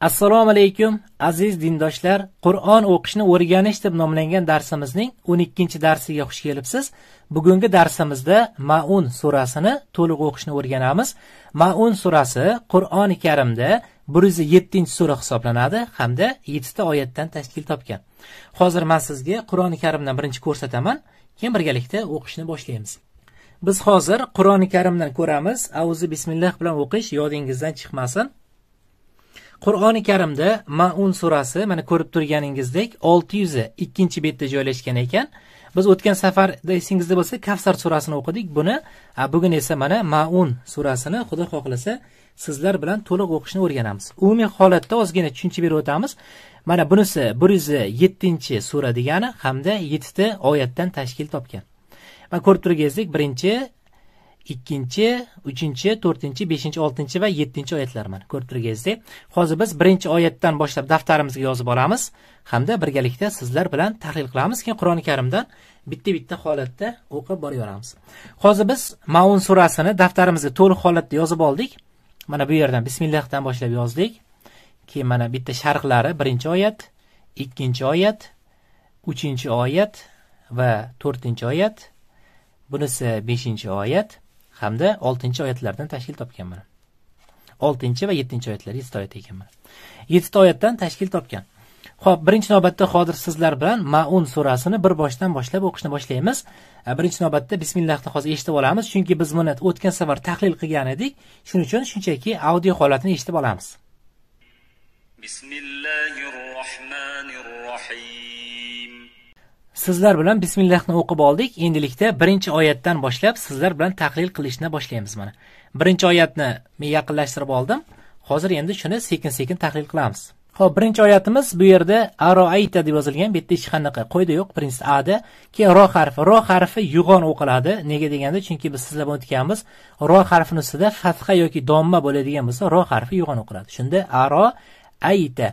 assalomu alaykum aziz dindoshlar qur'on o'qishni o'rganish deb nomlangan darsimizning 12 darsiga xush kelibsiz bugungi darsimizda maun surasini to'liq o'qishni o'rganamiz maun surasi qur'oni karimda 107 sura hisoblanadi hamda 7 ta oyatdan tashkil topgan hozir men sizga qur'oni karimdan birinchi ko'rsataman keyin birgalikda o'qishni boshlaymiz biz hozir qur'oni karimdan ko'ramiz auzi bismillah bilan o'qish yodingizdan chiqmasin qur'oni karimda maun surasi mana ko'rib turganingizdek olti yuz ikkinchi betda joylashgan ekan biz o'tgan safarda esingizda bo'lsa kafsar surasini o'qidik buni bugun esa mana maun surasini xudo xohlasa sizlar bilan to'liq o'qishni o'rganamiz umumiy holatda ozgina tushuncha berib o'tamiz mana bunisi bir yuz yettinchi sura degani hamda yettita oyatdan tashkil topgan mana ko'rib turganingizdek birinchi ikkinchi uchinchi to'rtinchi beshinchi oltinchi va yettinchi oyatlar mana ko'rib turganingizdek hozir biz birinchi oyatdan boshlab daftarimizga yozib olamiz hamda birgalikda sizlar bilan tahlil qilamiz keyin qur'oni karimdan bitta bitta holatda o'qib boraveramiz hozir biz maun surasini daftarimizga to'liq holatda yozib oldik mana bu yerdan bismillahdan boshlab yozdik keyin mana bitta sharhlari birinchi oyat ikkinchi oyat uchinchi oyat va to'rtinchi oyat bunisi beshinchi oyat hamda 6 oyatlardan tashkil mana 6 va 7 oyatlar yettita oyat mana 7 oyatdan tashkil topgan ho'p birinchi navbatda hozir sizlar bilan maun surasini bir boshdan boshlab o'qishni boshlaymiz birinchi navbatda bismillahni hozir eshitib olamiz chunki biz buni o'tgan safar tahlil qilgan edik shuning uchun shunchaki audio holatini eshitib olamiz bismillahi rohmanir sizlar bilan bismillahni o'qib oldik endilikda birinchi oyatdan boshlab sizlar bilan tahlil qilishni boshlaymiz mana birinchi oyatni men yaqinlashtirib oldim hozir endi shuni sekin sekin tahlil qilamiz ho'p birinchi oyatimiz bu yerda aroaita deb yozilgan bu yerda hech qanaqa qo'yda yo'q birinchisi ada keyin ro harfi ro harfi yo'g'on o'qiladi nega deganda chunki biz sizlar bilan o'tganmiz ro harfini ustida fatha yoki domma bo'ladigan bo'lsa ro harfi yo'g'on o'qiladi shunda aro ayta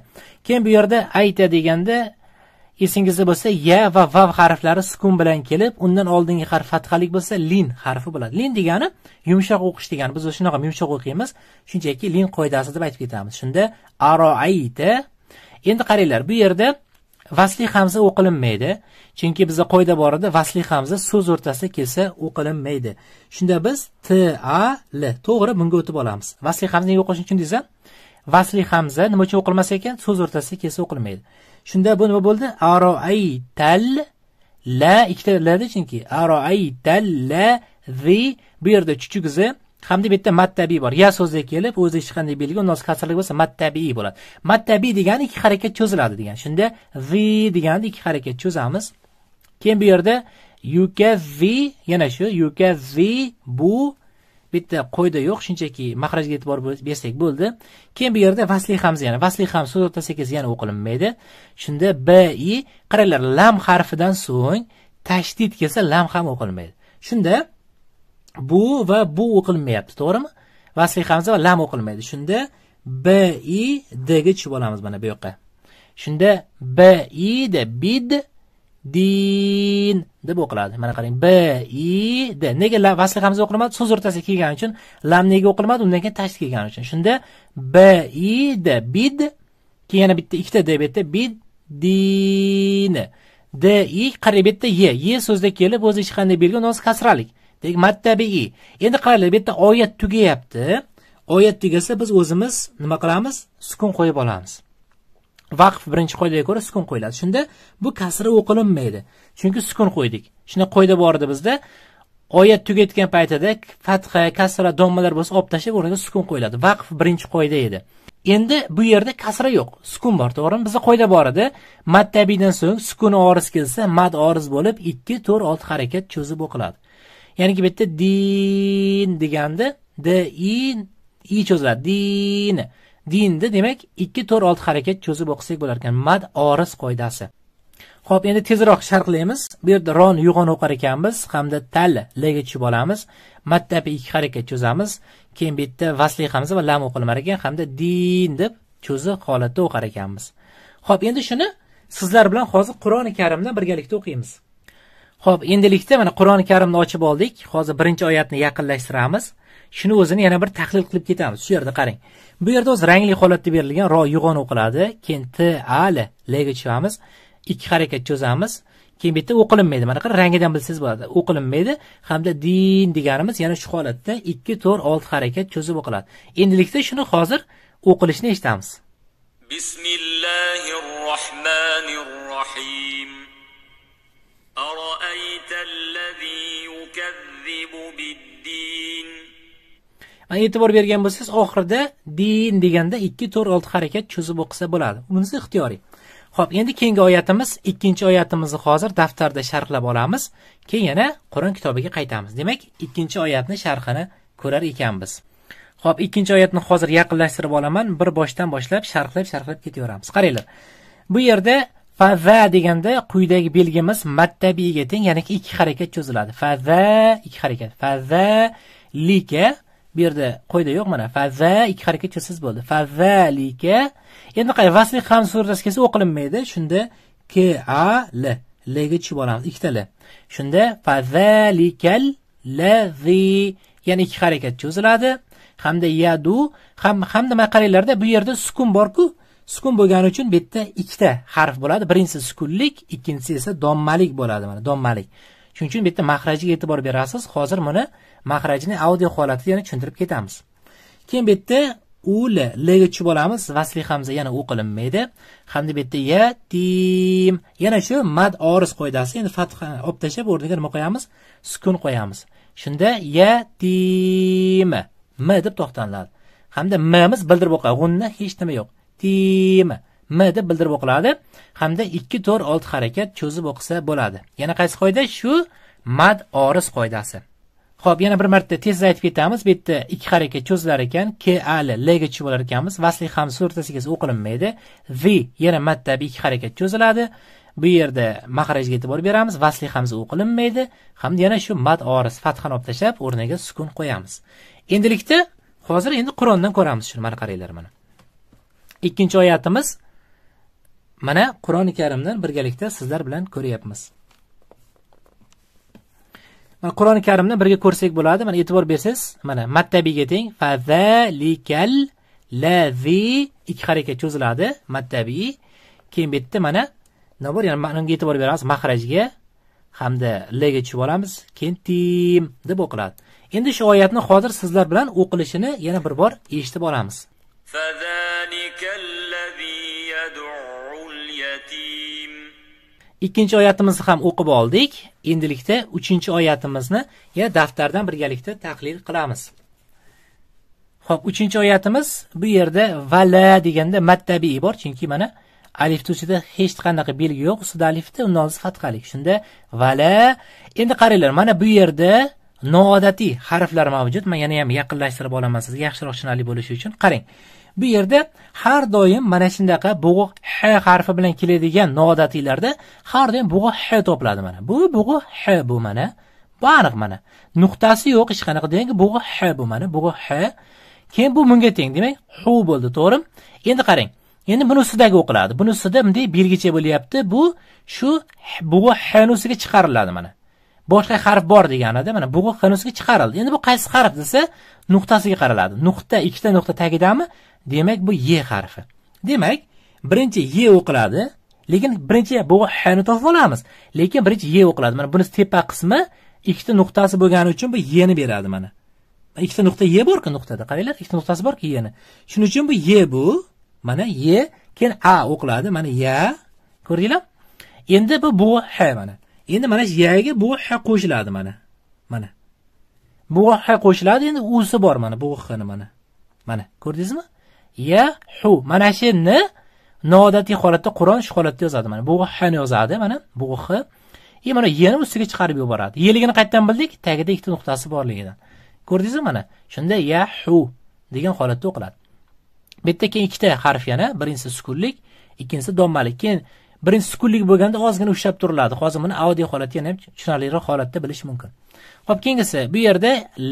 keyin bu yerda ayta deganda esingizda bo'lsa ya va vav harflari sukun bilan kelib undan oldingi harf fathalik bo'lsa lin harfi bo'ladi lin degani yumshoq o'qish degani biz shunaqa yumshoq o'qiymiz shunchaki lin qoidasi deb aytib ketamiz shunda aroayta endi qaranglar bu yerda vasli hamza o'qilinmaydi chunki bizda qoida bor edi vasli hamza so'z o'rtasida kelsa o'qilinmaydi shunda biz t a l to'g'ri bunga o'tib olamiz vasli hamza nega o'qilishini tushundingizmi vasli hamza nima uchun o'qilmas ekan so'z o'rtasida kelsa o'qilmaydi shunda bu nima bo'ldi tal la ikkita ladi chunki tal la zi bu yerda chuchuk zi hamda bu yerda mattabiy bor ya so'zi kelib o'zi hech qanday belgi undan kasrlik bo'lsa mattabiy bo'ladi mattabiy degani ikki harakat cho'ziladi degan shunda zi deganda ikki harakat cho'zamiz keyin bu yerda yukazi yana shu vi bu bitta qoida yo'q shunchaki mahrajga e'tibor bersak bo'ldi keyin bu yerda vasli hamza yana vasli ham so'z o'ta sekiz yana o'qilinmaydi shunda b i qaranglar lam harfidan so'ng tashdid kelsa lam ham o'qilmaydi shunda bu va bu o'qilmayapti to'g'rimi vasli hamza va lam o'qilmaydi shunda b i dga tushib olamiz mana bu yoqqa shunda b i da bid din deb o'qiladi mana qarang b i d nega la vasl hamza o'qilmadi so'z o'rtasiga kelgani uchun lam nega o'qilmadi undan keyin tashd kelgani uchun shunda b i d bid keyin yana bitta ikkita d bu yerda bid din d i qarang bu yerda ye ye so'zda kelib o'zi hech qanday belgi undan kasralik demak i endi qaranglar bu yerda oyat tugayapti oyat tugasa biz o'zimiz nima qilamiz sukun qo'yib olamiz vaqf birinchi qoidaga ko'ra sukun qo'yiladi shunda bu kasra o'qilinmaydi chunki sukun qo'ydik shunda qoida bor edi bizda oyat tugatgan paytida fatha kasra dommalar bo'lsa olib tashlab o'rniga sukun qo'yiladi vaqf birinchi qoida edi endi bu yerda kasra yo'q sukun bor to'g'rimi bizda qoida bor edi mad tabiydan so'ng sukun oriz kelsa mad oriz bo'lib ikki to'rt olti harakat cho'zib o'qiladi ya'niki bu yerda din deganda d i i cho'ziladi dini dinni demak ikki to'rt olti harakat cho'zib o'qisak bo'lar ekan mad oriz qoidasi ho'p endi tezroq sharhlaymiz bu yerda ron yo'g'on o'qir ekanmiz hamda tal laga tushib olamiz mattapi ikki harakat cho'zamiz keyin bu yerda vasli hamza va lam o'qilmar ekan hamda din deb cho'ziq holatda o'qir ekanmiz ho'p endi shuni sizlar bilan hozir qur'oni karimni birgalikda o'qiymiz ho'p endilikda mana qur'oni karimni ochib oldik hozir birinchi oyatni yaqinlashtiramiz shuni o'zini yana bir tahlil qilib ketamiz shu yerda qarang bu yerda o'zi rangli holatda berilgan ro yo'g'on o'qiladi keyin t ali lga chiqamiz ikki harakat cho'zamiz keyin bu yerda o'qilinmaydi mana qarang rangidan bilsangiz bo'ladi o'qilinmaydi hamda din deganimiz yana shu holatda ikki to'rt olti harakat cho'zib o'qiladi endilikda shuni hozir o'qilishini eshitamiz bismillahi rohmanir rohim أرأيت الذي يكذب بالدين e'tibor bergan bo'lsangiz oxirida din deganda ikki to'rt olti harakat cho'zib o'qisa bo'ladi bunisi ixtiyoriy ho'p endi keyingi oyatimiz ikkinchi oyatimizni hozir daftarda sharhlab olamiz keyin yana qur'on kitobiga qaytamiz demak ikkinchi oyatni sharhini ko'rar ekanmiz ho'p ikkinchi oyatni hozir yaqinlashtirib olaman bir boshdan boshlab sharhlab sharhlab ketaveramiz qaranglar bu yerda faza deganda quyidagi belgimiz mattabiga teng ya'ni ikki harakat cho'ziladi faza ikki harakat faza lika bu yerda qoida yo'q mana fazza ikki harakat cheksiz bo'ldi fazalika endi qay vasli ham surasi kelsa o'qilinmaydi shunda k a l lga tushib olamiz ikkita l shunda fazalikal lazi ya'ni ikki harakat cho'ziladi hamda yadu ham hamda mana qaranglarda bu yerda sukun borku sukun bo'lgani uchun bu yerda ikkita harf bo'ladi birinchisi sukunlik ikkinchisi esa dommalik bo'ladi mana dommalik shuning uchun bu yerda mahrajiga e'tibor berasiz hozir buni mahrajini audio holatida yana tushuntirib ketamiz keyin bu yerda u l lga tushib olamiz vasli hamza yana u qilinmaydi hamda bu yerda yatim yana shu mad oriz qoidasi endi fath olib tashlab o'rniga nima qo'yamiz sukun qo'yamiz shunda yatim m deb to'xtaniladi hamda mimiz bildirib o'qiladi g'unna hech nima yo'q tim m deb bildirib o'qiladi hamda ikki to'rt olti harakat cho'zib o'qisa bo'ladi yana qaysi qoida shu mad oriz qoidasi ho'p yana bir marta tezda aytib ketamiz bu yerda ikki harakat cho'zilar ekan k a l lega tushib olar ekanmiz vasli ham o'rtasiga o'qilinmaydi v yana matta ikki harakat cho'ziladi bu yerda mahrajga e'tibor beramiz vasli hamza o'qilinmaydi hamda yana shu mad oris fathani olib tashlab o'rniga sukun qo'yamiz endilikda hozir endi qur'ondan ko'ramiz shuni mana qaranglar mana ikkinchi oyatimiz mana qur'oni karimdan birgalikda sizlar bilan ko'ryapmiz mana qur'oni karimni birga ko'rsak bo'ladi mana e'tibor bersangiz mana mattabiyga teng fazalikal lazi ikki harakat cho'ziladi mattabiy keyin bu yerda mana nima bor ya'ni unga e'tibor beramiz mahrajga hamda lga tushib olamiz keyin tim deb o'qiladi endi shu oyatni hozir sizlar bilan o'qilishini yana bir bor eshitib olamiz فذلك ikkinchi oyatimizni ham o'qib oldik endilikda uchinchi oyatimizni yana daftardan birgalikda tahlil qilamiz ho'p uchinchi oyatimiz bu yerda vala deganda mattabiy bor chunki mana alifni tusida hech qanaqa belgi yo'q ustida alifda undan fathali shunda vala endi qaranglar mana bu yerda noodatiy harflar mavjud man yana ham yaqinlashtirib olaman sizga yaxshiroq tushunarli bo'lishi uchun qarang bu yerda har doim mana shunaqa bo'g'iq h harfi bilan keladigan noodatiylarda har doim bo'g'iq h topiladi mana bu bo'g'iq h bu mana bu aniq mana nuqtasi yo'q hech qanaqa demak bo'g'iq h bu mana bo'g'iq h keyin bu bunga teng demak hu bo'ldi to'g'rimi endi qarang endi buni ustidagi o'qiladi buni ustida bunday belgicha bo'lyapti bu shu bug'i hni ustiga chiqariladi mana boshqa harf bor deganida mana bug'i hni ustiga chiqarildi endi bu qaysi harf desa nuqtasiga qaraladi nuqta ikkita nuqta tagidami demak bu ye harfi demak birinchi ye o'qiladi lekin birinchi bu hni topib olamiz lekin birinchi ye o'qiladi mana buni tepa qismi ikkita nuqtasi bo'lgani uchun bu yeni beradi mana ikkita nuqta ye borku nuqtada qaranglar ikkita nuqtasi borku yeni shuning uchun bu ye bu mana ye keyin a o'qiladi mana ya ko'rdinglar endi bu bu h mana endi mana shu yaga bu h qo'shiladi mana mana bu h qo'shiladi endi usi bor mana bu hni mana mana ko'rdingizmi ya hu mana shu ni noodatiy holatda qur'on shu holatda yozadi mana bu hani yozadi mana bu h i mana yeni ustiga chiqarib yuboradi yeligini qayerdan bildik tagida ikkita nuqtasi borligidan ko'rdingizmi mana shunda hu degan holatda o'qiladi bu yerda keyin ikkita harf yana birinchisi sukunlik ikkinchisi dommalik keyin birinchi sukunlik bo'lganda ozgina ushlab turiladi hozir buni audio holatda yana ham tushunarliroq holatda bilish mumkin ho'p keyingisi bu yerda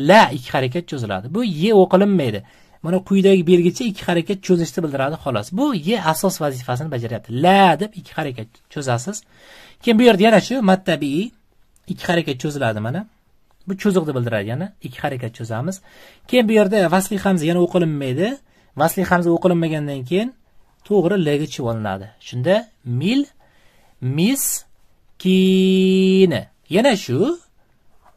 la ikki harakat cho'ziladi bu ye o'qilinmaydi mana quyidagi belgicha ikki harakat cho'zishni bildiradi xolos bu ye asos vazifasini bajaryapti la deb ikki harakat cho'zasiz keyin bu yerda yana shu mattabi ikki harakat cho'ziladi mana bu cho'ziqni bildiradi yana ikki harakat cho'zamiz keyin bu yerda vasli hamza yana o'qilinmaydi vasli hamza o'qilinmagandan keyin to'g'ri lga chiqib olinadi shunda mil mis kini yana shu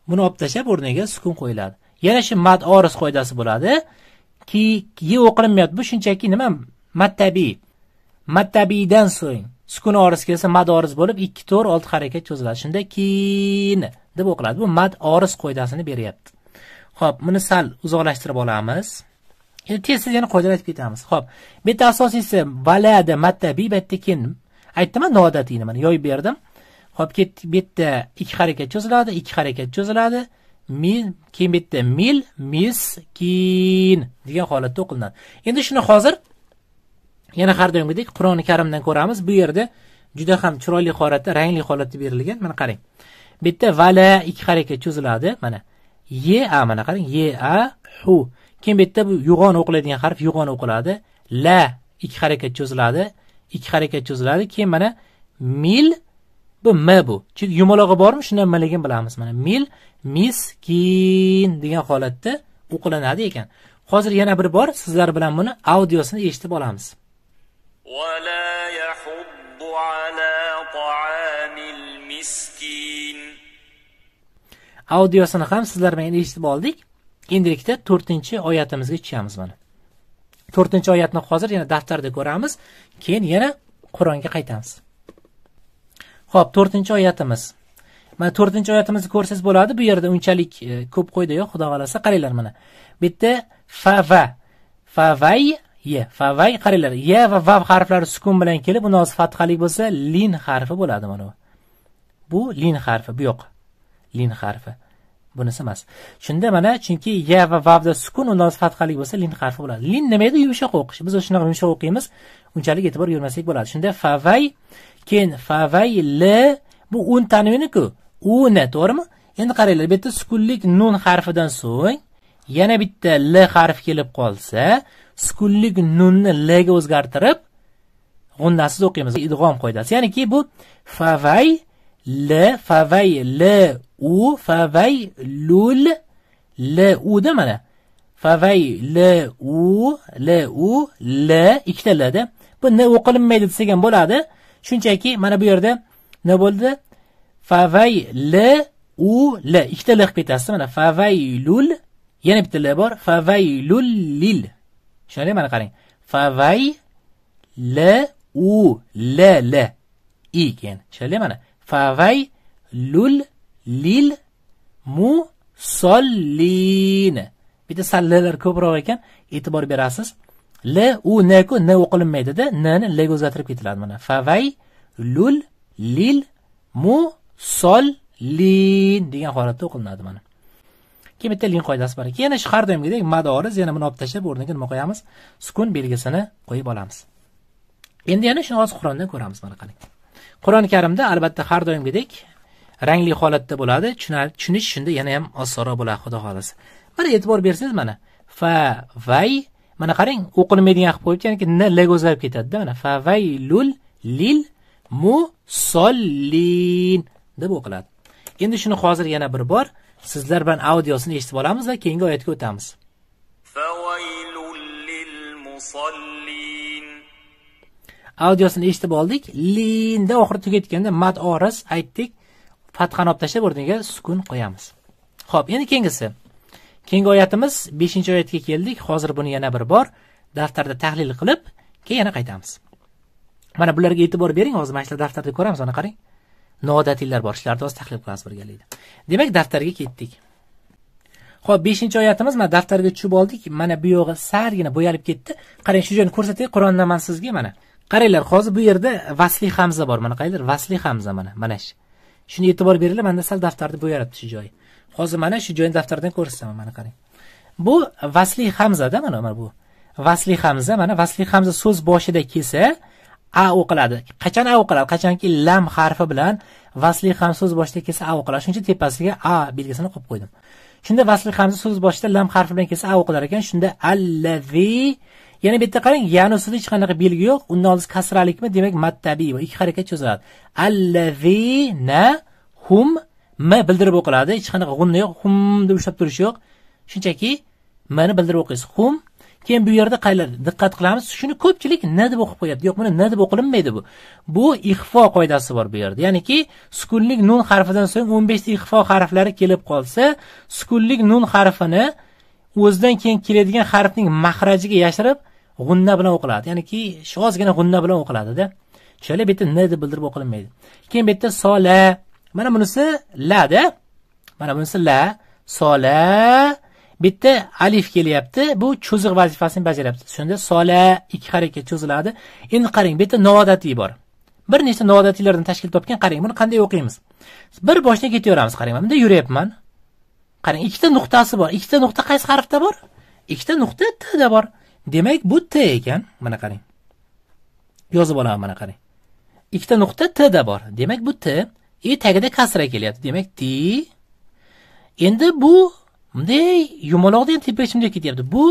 buni olib tashlab o'rniga sukun qo'yiladi yana shu mad oris qoidasi bo'ladi ki ye o'qilinmayapti bu shunchaki nima mattabiy mattabiydan so'ng sukun oriz kelsa mad oriz bo'lib ikki to'rt olti harakat cho'ziladi shunda keyin deb o'qiladi bu mad oriz qoidasini beryapti ho'p buni sal uzoqlashtirib olamiz endi tez tez yana qoidalar aytib ketamiz ho'p bu yerda asosiysi valada mattabiy bu yerda keyin aytdima noodatiy nimani yoyib berdim ho'p ketdik bu yerda ikki harakat cho'ziladi ikki harakat cho'ziladi min keyin bu yerda mil miskin degan holatda o'qilinadi endi shuni hozir yana har doimgidek qur'oni karimdan ko'ramiz bu yerda juda ham chiroyli holatda rangli holatda berilgan mana qarang bu yerda vala ikki harakat cho'ziladi mana ye a mana qarang ye a hu keyin bu yerda bu yo'g'on o'qiladigan harf yo'g'on o'qiladi la ikki harakat cho'ziladi ikki harakat cho'ziladi keyin mana mil bu m bu chunki yumalog'i bormi shuni nimaligini bilamiz mana mil miskin degan holatda o'qilinadi ekan hozir yana bir bor sizlar bilan buni audiosini eshitib olamiz audiosini ham sizlar bilan eshitib oldik endilikda to'rtinchi oyatimizga tushamiz mana to'rtinchi oyatni hozir yana daftarda ko'ramiz keyin yana qur'onga qaytamiz ho'p to'rtinchi oyatimiz mana to'rtinchi oyatimizni ko'rsangiz bo'ladi bu yerda unchalik e, ko'p qo'ydi yo'q xudo xohlasa qaranglar mana bu yerda fava favay ye favay qaranglar ye va vav harflari sukun bilan kelib unosi fathalik bo'lsa lin harfi bo'ladi mana bu bu lin harfi bu yo'q lin harfi bunisi emas shunda mana chunki ya va vavda sukun undan fathalik bo'lsa lin harfi bo'ladi lin nima edi yumshoq o'qish biz shunaqa yumshoq o'qiymiz unchalik e'tibor bermasak bo'ladi shunda favay keyin favayli bu un tanviniku uni to'g'rimi endi qaranglar bu yerda sukunlik nun harfidan so'ng yana bitta l harfi kelib qolsa sukunlik nunni lga o'zgartirib g'unnasiz o'qiymiz idg'om qoidasi ya'niki bu favay l favay l u favay lul l uda mana favay l u l u l ikkita lda bu n o'qilinmaydi desak ham bo'ladi shunchaki mana bu yerda nima bo'ldi l u l ikkita l qilib ketasiz mana favaylul yana bitta l bor favaylul lil shunday mana qarang favay l u l l i keyin tushunarli mana favay lul lil mu sollin bitta sallalar ko'proq ekan e'tibor berasiz l u n ku n o'qilinmaydida nni lga o'zgartirib ketiladi mana favay lul lil mu sol lin degan holatda o'qilinadi mana keyin bitta lin qoidasi bor keyin har doimgidek madoriz yana buni olib tashlab o'rniga nima qo'yamiz sukun belgisini qo'yib olamiz endi yana shuni hozir qur'ondan ko'ramiz mana qarang qur'oni karimda albatta har doimgidek rangli holatda bo'ladi tushunish shunda yana ham osonroq bo'ladi xudo xohlasa bir e'tibor bersangiz mana fa vay mana qarang o'qilmaydigan qilib qo'yibdi ya'niki n lga o'zgarib ketadida mana favaylul lil musollin deb o'qiladi endi shuni hozir yana bir bor sizlar bilan audiosini eshitib olamiz va keyingi oyatga o'tamiz audiosini eshitib oldik linda oxiri tugatganda mad oriz aytdik fathani olib tashlab o'rniga sukun qo'yamiz ho'p endi keyingisi keyingi oyatimiz beshinchi oyatga keldik hozir buni yana bir bor daftarda tahlil qilib keyin yana qaytamiz mana bularga e'tibor bering hozir mana shular daftarda ko'ramiz mana qarang noodatiylar bor shularni hozir tahlil qilamiz birgalikda demak daftarga ketdik ho'p beshinchi oyatimiz mana daftarga tushib oldik mana bu yog'i salgina bo'yalib ketdi qarang shu joyni ko'rsatay qur'ondaman sizga mana qaranglar hozir bu yerda vasli hamza bor mana qaranglar vasli hamza mana mana shu shuni e'tibor beringlar manda sal daftarda bo'yalibdi shu joyi hozir mana shu joyni daftardan ko'rsataman mana qarang bu vasli hamzada mana mana bu vasli hamza mana vasli hamza so'z boshida kelsa a o'qiladi qachon a o'qiladi qachonki lam harfi bilan vasli ham so'z boshida kelsa a o'qiladi shuning uchun tepasiga a belgisini qo'yib qo'ydim shunda vasli hamza so'z boshida lam harfi bilan kelsa a o'qilar ekan shunda allazi yana bu yerda qarang yani ustida hech qanaqa belgi yo'q undan oldin kasralikmi demak mattabi ikki harakat cho'ziladi allazina hum m bildirib o'qiladi hech qanaqa g'unna yo'q hum deb ushlab turish yo'q shunchaki mani bildirib o'qiysiz hum keyin bu yerda qaylar diqqat qilamiz shuni ko'pchilik na deb o'qib qo'yadi yo'q buni na deb o'qilinmaydi bu bu ixfo qoidasi bor bu yerda ya'niki sukunlik nun harfidan so'ng o'n beshta ixfo harflari kelib qolsa sukunlik nun harfini o'zidan keyin keladigan harfning mahrajiga yashirib g'unna bilan o'qiladi ya'niki ozgina g'unna bilan o'qiladida tushunarli bu yerda n deb bildirib o'qilinmaydi keyin bu yerda sola mana bunisi lada mana bunisi la sola bitta alif kelyapti bu cho'ziq vazifasini bajaryapti shunda sola ikki harakka cho'ziladi endi qarang bu yerda noodatiy bor bir nechta noodatiylardan tashkil topgan qarang buni qanday o'qiymiz bir boshdan ketaveramiz qarang mana bunda yuryapman qarang ikkita nuqtasi bor ikkita nuqta qaysi harfda bor ikkita nuqta tda bor demak bu t ekan mana qarang yozib olaman mana qarang ikkita nuqta tda bor demak bu t i tagida kasra kelyapti demak ti endi bu bunday yumaloqda ham tepa ketyapti bu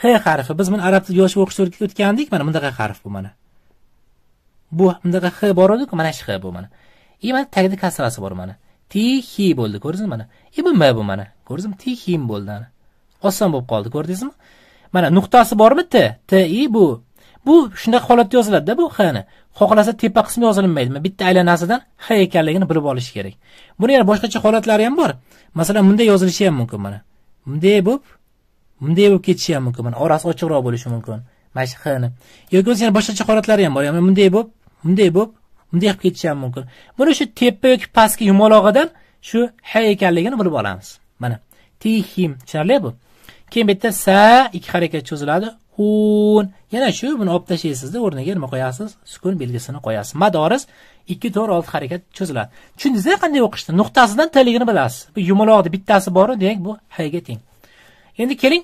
h harfi biz buni arab tilida yoshib o'qishni o'tgandik mana bunaqa harf bu mana bu bunaqa h bor ediku mana shu h bu mana i mana tagida kasrasi bor mana ti hi bo'ldi ko'rdingizmi mana i bu m bu mana ko'rdingizmi ti him bo'ldi oson bo'lib qoldi ko'rdingizmi mana nuqtasi bormi t ti bu bu shunaqa holatda yoziladida bu hni xohlasa tepa qismi yozilinmaydimi bitta aylanasidan h ekanligini bilib olish kerak buni yana boshqacha holatlari ham bor masalan bunday yozilishi ham mumkin mana bunday bo'lib bunday bo'lib ketishi ham mumkin mana orasi ochiqroq bo'lishi mumkin mana shu hni yoki bo'lmasa yana boshqacha holatlari ham bor bunday bo'lib bunday bo'lib bunday qilib ketishi ham mumkin buni shu tepa yoki pastki yumalog'idan shu h ekanligini bilib olamiz mana tihim tushunarli bu keyin bu yerda sa ikki harakat cho'ziladi hun yana shu buni olib tashlaysizda o'rniga nima qo'yasiz sukun belgisini qo'yasiz madoris ikki to'rt olti harakat cho'ziladi tushundingizda qanday o'qishni nuqtasidan tiligini bilasiz bu yumaloqni bittasi bor demak bu hayga teng endi keling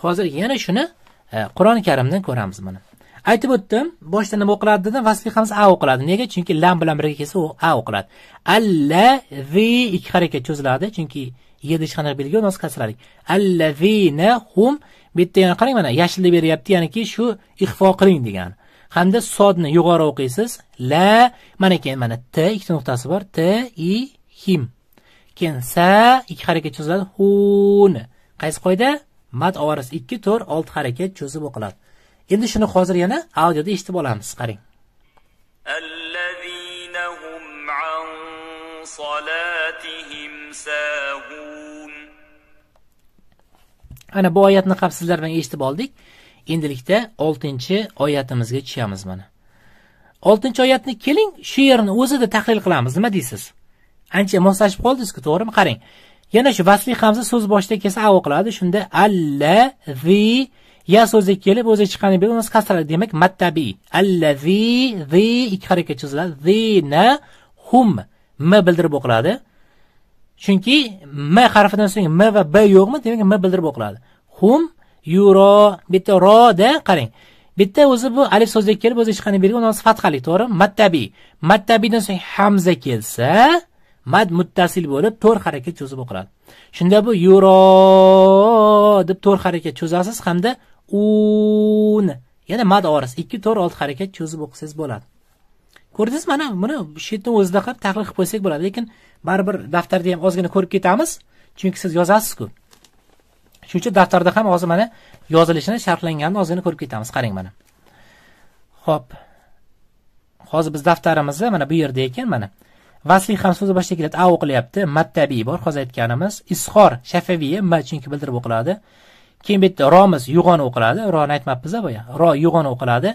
hozir yana shuni e, qur'oni karimdan ko'ramiz mana aytib o'tdim boshida nima o'qiladi dedim vasliqamiz a o'qiladi nega chunki lam bilan birga kelsa u a o'qiladi allazi ikki harakat cho'ziladi chunki yerda hech qanaqa belgi yo'q kasralik allazina hum bitta yana qarang mana yashilni beryapti ya'niki shu ixfo qiling degan hamda sodni yuqori o'qiysiz la mana keyin mana t ikkita nuqtasi bor t i him keyin sa ikki harakat cho'ziladi hun qaysi qoida mat ovoris ikki to'rt olti harakat cho'zib o'qiladi endi shuni hozir yana audioda eshitib olamiz qarang allazina hum an salatihim sa ana bu oyatni ham sizlar bilan eshitib oldik endilikda oltinchi oyatimizga tushamiz mana oltinchi oyatni keling shu yerni o'zida tahlil qilamiz nima deysiz ancha moslashib qoldingizku to'g'rimi qarang yana shu vasli hamza so'z boshida kelsa avo qiladi shunda allazi ya so'zi kelib o'zi chiqqandan beri unisi demak mattabi allazi zi ikki harakat chiziladi zina hum m bildirib o'qiladi chunki m harfidan so'ng m va b yo'qmi demak m bildirib o'qiladi hum yuro bitta roda qarang bitta o'zi bu alif so'zga kelib o'zi hech qanday belgi unisi fathali to'g'ri mattabiy mattabiydan so'ng hamza kelsa mad muttasil bo'lib to'rt harakat cho'zib o'qiladi shunda bu yuro deb to'rt harakat cho'zasiz hamda uni yana mad orasi ikki to'rt olti harakat cho'zib o'qisangiz bo'ladi ko'rdingiz mana buni shu yerni o'zida ham tahlil qilib qo'ysak bo'ladi lekin baribir daftarda ham ozgina ko'rib ketamiz chunki siz yozasizku shuning uchun daftarda ham hozir mana yozilishini sharhlanganini ozgina ko'rib ketamiz qarang mana ho'p hozir biz daftarimizda mana bu yerda ekan mana vasli ham so'zi boshida keladi a o'qilyapti mattabiy bor hozir aytganimiz ishor shafaviy ma chunki bildirib o'qiladi keyin bu yerda romiz yug'on o'qiladi roni aytmabmiz boya ro yug'on o'qiladi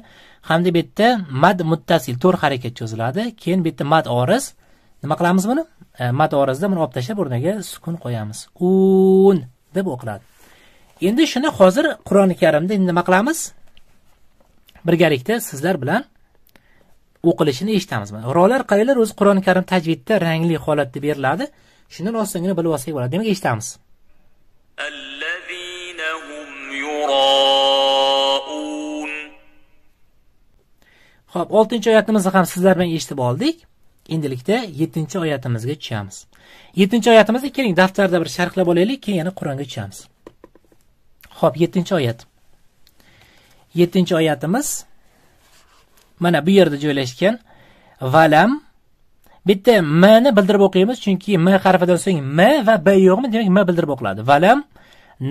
hamda bu yerda mad muttasil to'rt harakat cho'ziladi keyin bu yerda mad oriz nima qilamiz buni e, mad orizda buni olib tashlab o'rniga sukun qo'yamiz un deb o'qiladi endi shuni hozir qur'oni karimda endi nima qilamiz birgalikda sizlar bilan o'qilishini eshitamiz rolar qayerlar o'zi qur'oni karim tajvidda rangli holatda beriladi shundan osongina bilib olsak bo'ladi demak eshitamiz ho'p oltinchi oyatimizni ham sizlar bilan eshitib oldik endilikda yettinchi oyatimizga tushamiz yettinchi oyatimizni keling daftarda bir sharhlab olaylik keyin yana qur'onga tushamiz ho'p yettinchi oyat yettinchi oyatimiz mana bu yerda joylashgan valam bitta mni bildirib o'qiymiz chunki m harfidan so'ng m va b yo'qmi demak m bildirib o'qiladi valam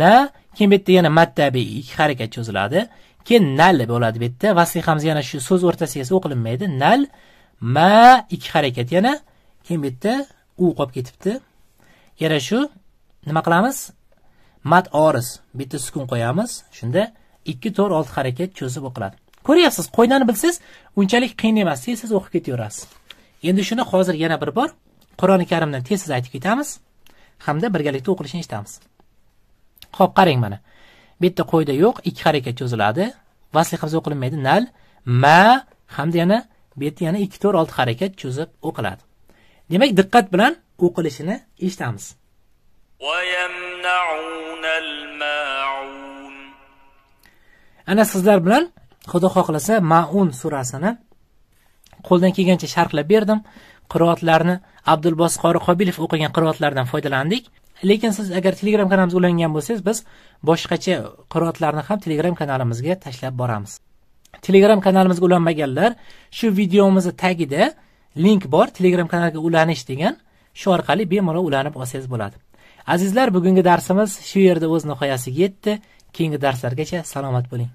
na keyin bu yerda yana mattabi ikki harakat cho'ziladi keyin nal bo'ladi bu yerda vasihamiz yana shu so'z o'rtasiga o'qilinmaydi nal ma ikki harakat yana keyin bu yerda u qolib ketibdi yana shu nima qilamiz mat oris bu yerda sukun qo'yamiz shunda ikki to'rt olti harakat cho'zib o'qiladi ko'ryapsiz qoidani bilsangiz unchalik qiyin emas tez tez o'qib ketaverasiz endi shuni hozir yana bir bor qur'oni karimdan tez tez aytib ketamiz hamda birgalikda o'qilishini eshitamiz ho'p qarang mana bitta qo'yda yo'q ikki harakat cho'ziladi vasli hamza o'qilinmaydi nal ma hamda yana bu yerda yana ikki to'rt olti harakat cho'zib o'qiladi demak diqqat bilan o'qilishini eshitamiz ana sizlar bilan xudo xohlasa maun surasini qo'ldan kelgancha sharhlab berdim qiroatlarni abdulbos qori qobilov o'qigan qiroatlardan foydalandik lekin siz agar telegram kanalimizga ulangan bo'lsangiz biz boshqacha qiroatlarni ham telegram kanalimizga tashlab boramiz telegram kanalimizga ulanmaganlar shu videomizni tagida link bor telegram kanaliga ulanish degan shu orqali bemalol ulanib olsangiz bo'ladi azizlar bugungi darsimiz shu yerda o'z nihoyasiga yetdi keyingi darslargacha salomat bo'ling